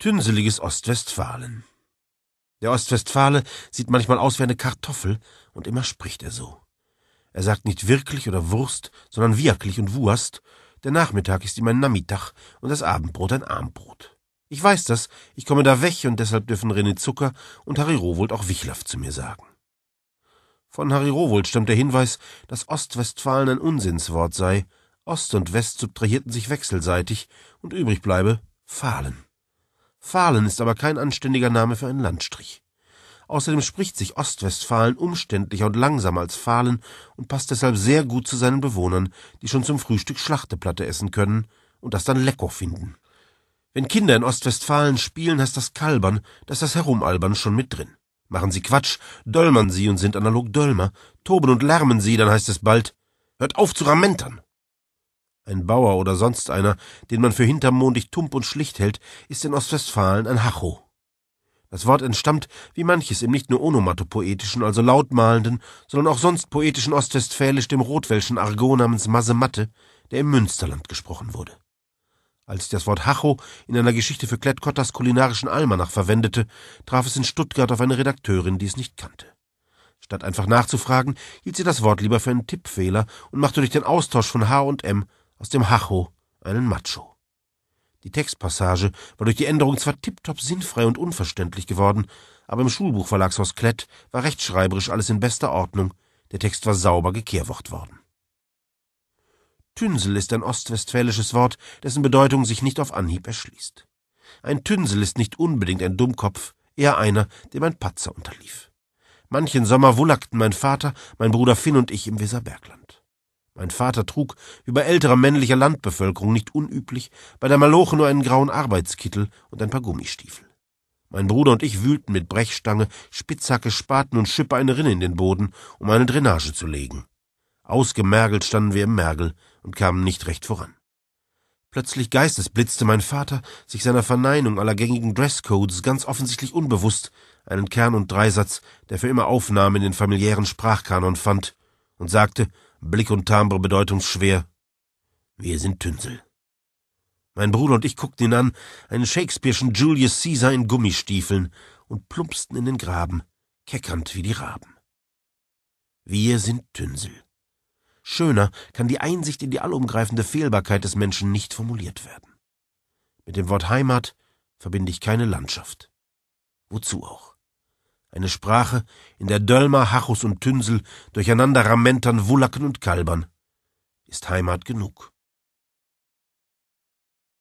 Tünseliges Ostwestfalen. Der Ostwestfale sieht manchmal aus wie eine Kartoffel und immer spricht er so. Er sagt nicht wirklich oder Wurst, sondern wirklich und Wuast. Der Nachmittag ist ihm ein Namittag und das Abendbrot ein Armbrot. Ich weiß das, ich komme da weg und deshalb dürfen René Zucker und Harry Rowold auch Wichlaff zu mir sagen. Von Harry Rowold stammt der Hinweis, dass Ostwestfalen ein Unsinnswort sei. Ost und West subtrahierten sich wechselseitig und übrig bleibe Fahlen. Fahlen ist aber kein anständiger Name für einen Landstrich. Außerdem spricht sich Ostwestfalen umständlicher und langsamer als Fahlen und passt deshalb sehr gut zu seinen Bewohnern, die schon zum Frühstück Schlachteplatte essen können und das dann lecker finden. Wenn Kinder in Ostwestfalen spielen, heißt das Kalbern, da ist das Herumalbern schon mit drin. Machen sie Quatsch, dölmern sie und sind analog Dölmer, toben und lärmen sie, dann heißt es bald, hört auf zu ramentern. Ein Bauer oder sonst einer, den man für hintermondig tump und schlicht hält, ist in Ostwestfalen ein Hacho. Das Wort entstammt, wie manches, im nicht nur onomatopoetischen, also lautmalenden, sondern auch sonst poetischen Ostwestfälisch dem rotwelschen Argot namens Masematte, der im Münsterland gesprochen wurde. Als ich das Wort Hacho in einer Geschichte für Klettkotters kulinarischen Almanach verwendete, traf es in Stuttgart auf eine Redakteurin, die es nicht kannte. Statt einfach nachzufragen, hielt sie das Wort lieber für einen Tippfehler und machte durch den Austausch von H und M aus dem Hacho einen Macho. Die Textpassage war durch die Änderung zwar tiptop sinnfrei und unverständlich geworden, aber im Schulbuchverlagshaus Klett war rechtschreiberisch alles in bester Ordnung, der Text war sauber gekehrwort worden. Tünsel ist ein ostwestfälisches Wort, dessen Bedeutung sich nicht auf Anhieb erschließt. Ein Tünsel ist nicht unbedingt ein Dummkopf, eher einer, dem ein Patzer unterlief. Manchen Sommer wullackten mein Vater, mein Bruder Finn und ich im Weserbergland. Mein Vater trug, wie bei älterer männlicher Landbevölkerung nicht unüblich, bei der Maloche nur einen grauen Arbeitskittel und ein paar Gummistiefel. Mein Bruder und ich wühlten mit Brechstange, Spitzhacke, Spaten und Schippe eine Rinne in den Boden, um eine Drainage zu legen. Ausgemergelt standen wir im Mergel und kamen nicht recht voran. Plötzlich geistesblitzte mein Vater, sich seiner Verneinung aller gängigen Dresscodes ganz offensichtlich unbewusst, einen Kern und Dreisatz, der für immer Aufnahme in den familiären Sprachkanon fand, und sagte, Blick und Timbre bedeutungsschwer. Wir sind Tünsel. Mein Bruder und ich guckten ihn an, einen Shakespeare'schen Julius Caesar in Gummistiefeln, und plumpsten in den Graben, keckernd wie die Raben. Wir sind Tünsel. Schöner kann die Einsicht in die allumgreifende Fehlbarkeit des Menschen nicht formuliert werden. Mit dem Wort Heimat verbinde ich keine Landschaft. Wozu auch? Eine Sprache, in der Dölmer, Hachus und Tünsel durcheinander ramentern, Wullacken und Kalbern. Ist Heimat genug.